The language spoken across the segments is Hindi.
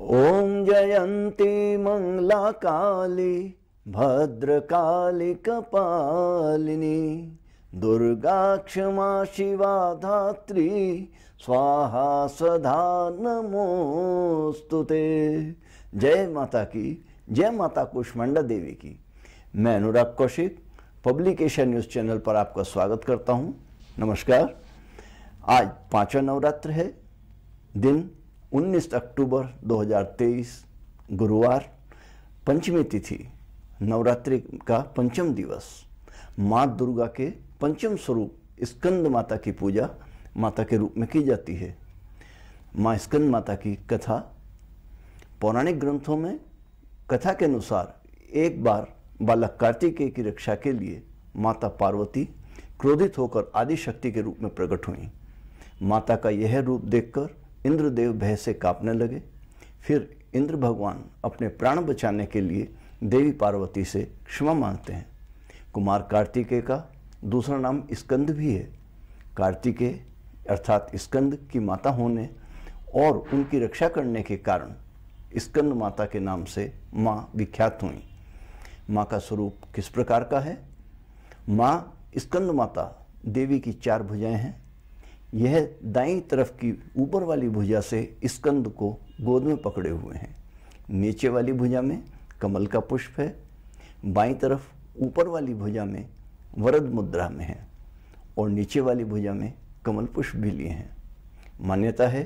ओम मंगला काली भद्र भद्रकाली कपालिनी दुर्गा क्षमा शिवा धात्री स्वाहा स्वधा नमोस्तु ते जय माता की जय माता कुष्मंडा देवी की मैं Anurag Kaushik publication news channel पर आपका स्वागत करता हूँ नमस्कार आज पांचवा नवरात्र है दिन 19 अक्टूबर 2023 गुरुवार पंचमी तिथि नवरात्रि का पंचम दिवस माँ दुर्गा के पंचम स्वरूप स्कंद माता की पूजा माता के रूप में की जाती है माँ स्कंद माता की कथा पौराणिक ग्रंथों में कथा के अनुसार एक बार बालक कार्तिकेय की रक्षा के लिए माता पार्वती क्रोधित होकर आदि शक्ति के रूप में प्रकट हुई माता का यह रूप देखकर इंद्रदेव भय से कांपने लगे फिर इंद्र भगवान अपने प्राण बचाने के लिए देवी पार्वती से क्षमा मांगते हैं कुमार कार्तिकेय का दूसरा नाम स्कंद भी है कार्तिकेय अर्थात स्कंद की माता होने और उनकी रक्षा करने के कारण स्कंद माता के नाम से माँ विख्यात हुई माँ का स्वरूप किस प्रकार का है माँ स्कंद माता देवी की चार भुजाएं हैं यह दाई तरफ की ऊपर वाली भुजा से स्कंद को गोद में पकड़े हुए हैं नीचे वाली भुजा में कमल का पुष्प है बाई तरफ ऊपर वाली भुजा में वरद मुद्रा में है और नीचे वाली भुजा में कमल पुष्प भी लिए हैं मान्यता है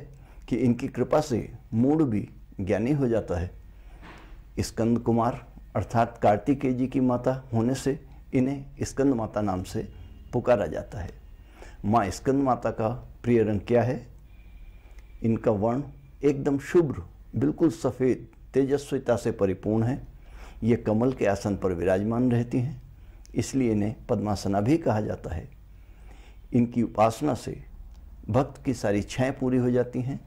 कि इनकी कृपा से मूड भी ज्ञानी हो जाता है स्कंद कुमार अर्थात कार्तिकेय जी की माता होने से इन्हें स्कंद माता नाम से पुकारा जाता है माँ स्कंद माता का प्रिय रंग क्या है इनका वर्ण एकदम शुभ्र बिल्कुल सफ़ेद तेजस्विता से परिपूर्ण है ये कमल के आसन पर विराजमान रहती हैं इसलिए इन्हें पद्मासना भी कहा जाता है इनकी उपासना से भक्त की सारी इच्छाएँ पूरी हो जाती हैं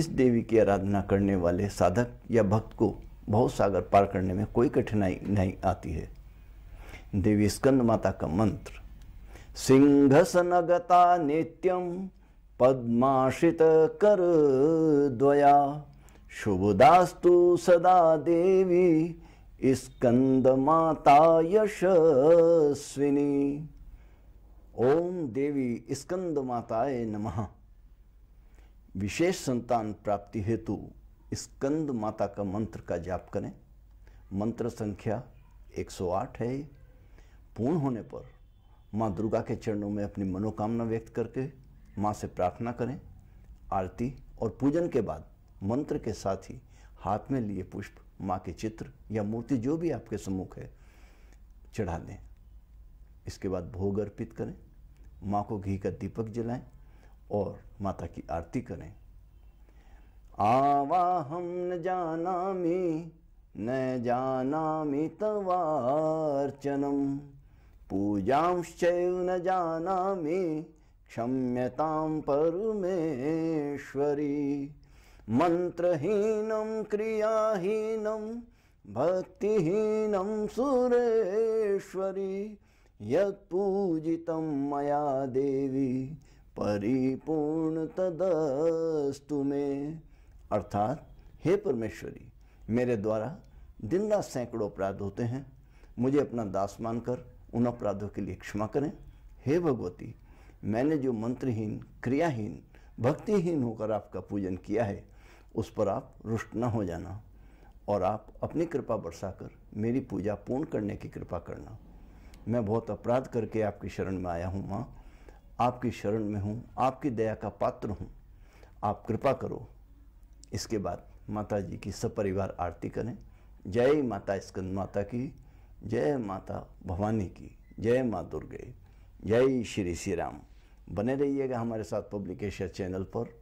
इस देवी की आराधना करने वाले साधक या भक्त को बहुत सागर पार करने में कोई कठिनाई नहीं आती है देवी स्कंद माता का मंत्र सिंहसनगता नित्यं द्वया शुभदास्तु सदा देवी माता यशस्विनी ओम देवी स्कंद माताए नमः विशेष संतान प्राप्ति हेतु स्कंद माता का मंत्र का जाप करें मंत्र संख्या 108 है पूर्ण होने पर माँ दुर्गा के चरणों में अपनी मनोकामना व्यक्त करके माँ से प्रार्थना करें आरती और पूजन के बाद मंत्र के साथ ही हाथ में लिए पुष्प माँ के चित्र या मूर्ति जो भी आपके सम्मुख है चढ़ा दें इसके बाद भोग अर्पित करें माँ को घी का दीपक जलाएं और माता की आरती करें आवा हम न जाना मी न जाना जानामि तवार्चनम पूजांश्च न जाना क्षम्यता परमेश्वरी मंत्रहीनम क्रियाहीनं भक्तिहीनं सुरेश्वरी यूजित मया देवी परिपूर्ण तदस्तु मे अर्थात हे परमेश्वरी मेरे द्वारा दिन रात सैकड़ों अपराध होते हैं मुझे अपना दास मानकर उन अपराधों के लिए क्षमा करें हे भगवती मैंने जो मंत्रहीन क्रियाहीन भक्तिहीन होकर आपका पूजन किया है उस पर आप रुष्ट न हो जाना और आप अपनी कृपा बरसाकर मेरी पूजा पूर्ण करने की कृपा करना मैं बहुत अपराध करके आपकी शरण में आया हूँ माँ आपकी शरण में हूँ आपकी दया का पात्र हूँ आप कृपा करो इसके बाद माता जी की सपरिवार आरती करें जय माता स्कंद माता की जय माता भवानी की जय माँ दुर्गे जय श्री श्री राम बने रहिएगा हमारे साथ पब्लिकेशन चैनल पर